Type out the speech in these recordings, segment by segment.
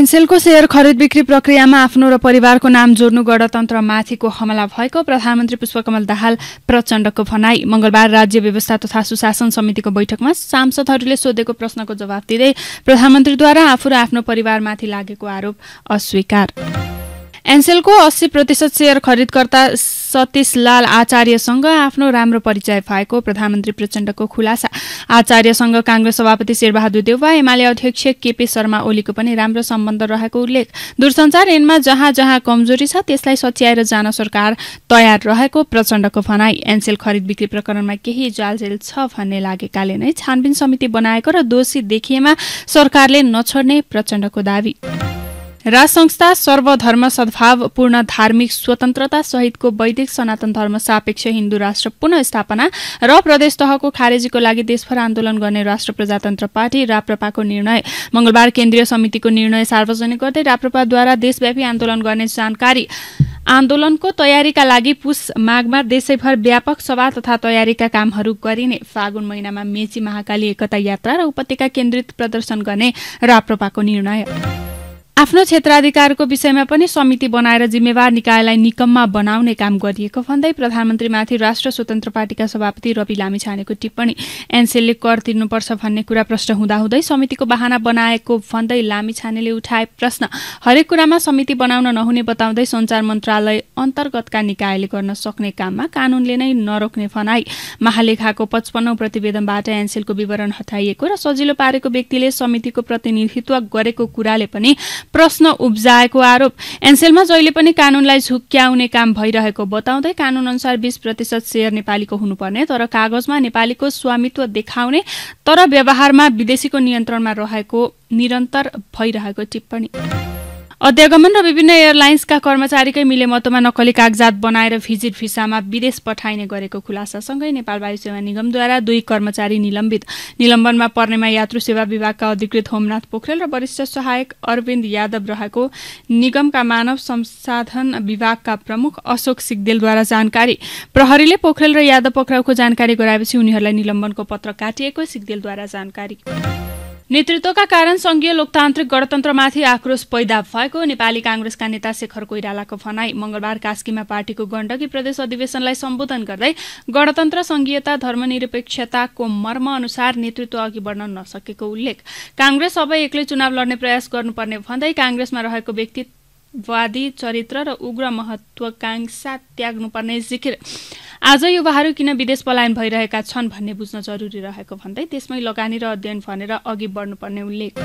एनसेलको share खरिद बिक्री प्रक्रियामा आफ्नो र परिवारको नाम जोड्नु गणतन्त्रमाथिको हमला भएको प्रधानमन्त्री पुष्पकमल दाहाल प्रचण्डको भनाई मंगलबार राज्य व्यवस्था तथा सुशासन समितिको बैठकमा सांसदहरूले सोधेको प्रश्नको जवाब दिँदै प्रधानमन्त्रीद्वारा आफू र आफ्नो परिवारमाथि लागेको आरोप अस्वीकार एनसेलको अस्सी प्रतिशत सेयर खरिदकर्ता लाल आचार्यसँग आफ्नो राम्रो परिचय भएको प्रधानमन्त्री प्रचण्डको खुलासा आचार्यसँग काङ्ग्रेस सभापति शेरबहादुर देउवा एमाले अध्यक्ष केपी शर्मा ओलीको पनि राम्रो सम्बन्ध रहेको उल्लेख दूरसञ्चार ऐनमा जहाँ जहाँ कमजोरी छ त्यसलाई सच्याएर जान सरकार तयार रहेको प्रचण्डको भनाई एनसेल खरिद बिक्री प्रकरणमा केही जालजेल छ भन्ने लागेकाले नै छानबिन समिति बनाएको र दोषी देखिएमा सरकारले नछोड्ने प्रचण्डको दावी राज संस्था सर्वधर्म सद्भाव पूर्ण धार्मिक स्वतन्त्रता सहितको वैदिक सनातन धर्म सापेक्ष हिन्दू राष्ट्र पुनस्थापना र प्रदेश तहको खारेजीको लागि देशभर आन्दोलन गर्ने राष्ट्र प्रजातन्त्र पार्टी राप्रपाको निर्णय मंगलबार केन्द्रीय समितिको निर्णय सार्वजनिक गर्दै राप्रपाद्वारा देशव्यापी आन्दोलन गर्ने जानकारी आन्दोलनको तयारीका लागि पुस माघमा देशैभर व्यापक सभा तथा तयारीका कामहरू गरिने फागुन महिनामा मेची महाकाली एकता यात्रा र उपत्यका केन्द्रित प्रदर्शन गर्ने राप्रपाको निर्णय आफ्नो क्षेत्राधिकारको विषयमा पनि समिति बनाएर जिम्मेवार निकायलाई निकममा बनाउने काम गरिएको भन्दै प्रधानमन्त्रीमाथि राष्ट्र स्वतन्त्र पार्टीका सभापति रवि लामिछानेको टिप्पणी एनसेलले कर तिर्नुपर्छ भन्ने कुरा प्रश्न हुँदाहुँदै समितिको बहाना बनाएको भन्दै लामिछानेले उठाए प्रश्न हरेक कुरामा समिति बनाउन नहुने बताउँदै सञ्चार मन्त्रालय अन्तर्गतका निकायले गर्न सक्ने काममा कानूनले नै नरोक्ने फनाई महालेखाको पचपन्नौ प्रतिवेदनबाट एनसेलको विवरण हटाइएको र सजिलो पारेको व्यक्तिले समितिको प्रतिनिधित्व गरेको कुराले पनि प्रश्न उब्जाएको आरोप एनसेलमा जहिले पनि कानूनलाई झुक्क्याउने काम भइरहेको बताउँदै कानून अनुसार बीस प्रतिशत सेयर नेपालीको हुनुपर्ने तर कागजमा नेपालीको स्वामित्व देखाउने तर व्यवहारमा विदेशीको नियन्त्रणमा रहेको निरन्तर भइरहेको टिप्पणी अध्यागमन र विभिन्न एयरलाइन्सका कर्मचारीकै मिलेमतोमा नक्कली कागजात बनाएर भिजिट भिसामा विदेश पठाइने गरेको खुलासासँगै नेपाल वायु सेवा निगमद्वारा दुई कर्मचारी निलम्बित निलम्बनमा पर्नेमा यात्रु सेवा विभागका अधिकृत होमनाथ पोखरेल र वरिष्ठ सहायक अरविन्द यादव रहेको निगमका मानव संसाधन विभागका प्रमुख अशोक सिगदेलद्वारा जानकारी प्रहरीले पोखरेल र यादव पक्राउको जानकारी गराएपछि उनीहरूलाई निलम्बनको पत्र काटिएको सिगदेलद्वारा जानकारी नेतृत्वका कारण संघीय लोकतान्त्रिक गणतन्त्रमाथि आक्रोश पैदा भएको नेपाली काङ्ग्रेसका नेता शेखर कोइरालाको भनाई मंगलबार कास्कीमा पार्टीको गण्डकी प्रदेश अधिवेशनलाई सम्बोधन गर्दै गणतन्त्र संघीयता धर्मनिरपेक्षताको मर्म अनुसार नेतृत्व अघि बढ्न नसकेको उल्लेख काङ्ग्रेस अब एक्लै चुनाव लड्ने प्रयास गर्नुपर्ने भन्दै काङ्ग्रेसमा रहेको व्यक्तिवादी चरित्र र उग्र महत्वाकांक्षा त्याग्नुपर्ने जिकिर आज युवाहरू किन विदेश पलायन भइरहेका छन् भन्ने बुझ्न जरुरी रहेको भन्दै त्यसमै लगानी र अध्ययन भनेर अघि बढ्नुपर्ने उल्लेख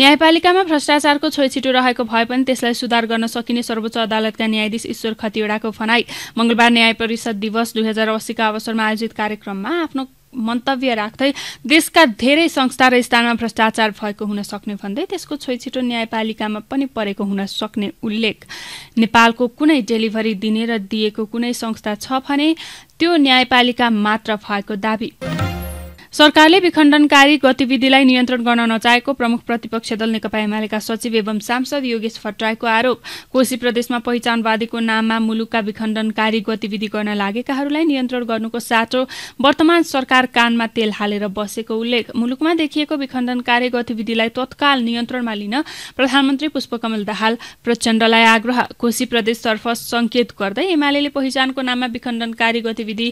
न्यायपालिकामा भ्रष्टाचारको छोइछिटो रहेको भए पनि त्यसलाई सुधार गर्न सकिने सर्वोच्च अदालतका न्यायाधीश ईश्वर खतिवड़ाको भनाई मंगलबार न्याय परिषद दिवस दुई हजार अस्सीका अवसरमा आयोजित कार्यक्रममा आफ्नो मन्तव्य राख्दै देशका धेरै संस्था र स्थानमा भ्रष्टाचार भएको हुन सक्ने भन्दै त्यसको छोइछिटो न्यायपालिकामा पनि परेको हुन सक्ने उल्लेख नेपालको कुनै डेलिभरी दिने र दिएको कुनै संस्था छ भने त्यो न्यायपालिका मात्र भएको दावी सरकारले विखण्डनकारी गतिविधिलाई नियन्त्रण गर्न नचाहेको प्रमुख प्रतिपक्ष दल नेकपा एमालेका सचिव एवं सांसद योगेश भट्टराईको आरोप कोशी प्रदेशमा पहिचानवादीको नाममा मुलुकका विखण्डनकारी गतिविधि गर्न लागेकाहरूलाई नियन्त्रण गर्नुको साटो वर्तमान सरकार कानमा तेल हालेर बसेको उल्लेख मुलुकमा देखिएको विखण्डनकारी गतिविधिलाई तत्काल नियन्त्रणमा लिन प्रधानमन्त्री पुष्पकमल दाहाल प्रचण्डलाई आग्रह कोशी प्रदेशतर्फ सङ्केत गर्दै एमाले पहिचानको नाममा विखण्डनकारी गतिविधि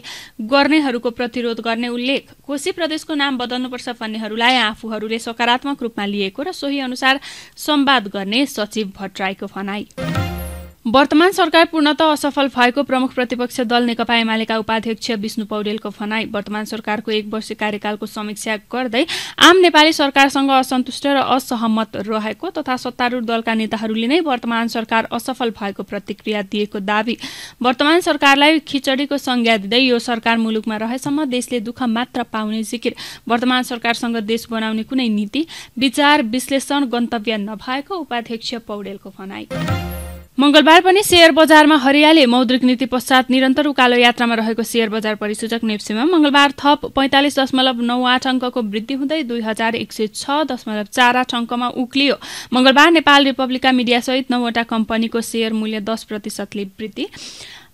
गर्नेहरूको प्रतिरोध गर्ने उल्लेख कोशी प्रदेश प्रदेशको नाम बदल्नुपर्छ भन्नेहरूलाई आफूहरूले सकारात्मक रूपमा लिएको र सोही अनुसार सम्वाद गर्ने सचिव भट्टराईको भनाई वर्तमान सरकार पूर्णत असफल भएको प्रमुख प्रतिपक्ष दल नेकपा एमालेका उपाध्यक्ष विष्णु पौडेलको भनाई वर्तमान सरकारको एक वर्ष कार्यकालको समीक्षा गर्दै आम नेपाली सरकारसँग असन्तुष्ट र असहमत रहेको तथा सत्तारूढ दलका नेताहरूले नै वर्तमान सरकार असफल भएको प्रतिक्रिया दिएको दावी वर्तमान सरकारलाई खिचडीको संज्ञा दिँदै यो सरकार मुलुकमा रहेसम्म देशले दुःख मात्र पाउने जिकिर वर्तमान सरकारसँग देश बनाउने कुनै नीति विचार विश्लेषण गन्तव्य नभएको उपाध्यक्ष पौडेलको भनाई मंगलबार पनि शेयर बजारमा हरियाली मौद्रिक नीति पश्चात निरन्तर उकालो यात्रामा रहेको शेयर बजार परिसूचक नेप्सेमा मंगलबार थप पैंतालिस दशमलव नौ आठ अङ्कको वृद्धि हुँदै दुई हजार एक सय छ दशमलव चार आठ अङ्कमा उक्लियो मंगलबार नेपाल रिपब्लिका मिडियासहित नौवटा कम्पनीको शेयर मूल्य दस प्रतिशतले वृद्धि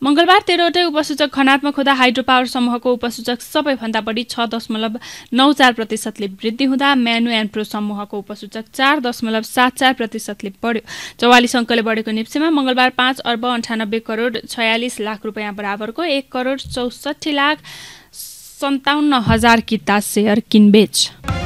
मङ्गलबार तेह्रवटै उपसूचक खनात्मक हुँदा हाइड्रो पावर समूहको उपसूचक सबैभन्दा बढी छ दशमलव नौ चार प्रतिशतले वृद्धि हुँदा म्यानु एन्ड प्रो समूहको उपसूचक चार दशमलव सात चार प्रतिशतले बढ्यो चौवालिस अङ्कले बढेको निप्सेमा मङ्गलबार पाँच अर्ब अन्ठानब्बे करोड छयालिस लाख रुपियाँ बराबरको एक करोड चौसठी लाख सन्ताउन्न हजार किता सेयर किनबेच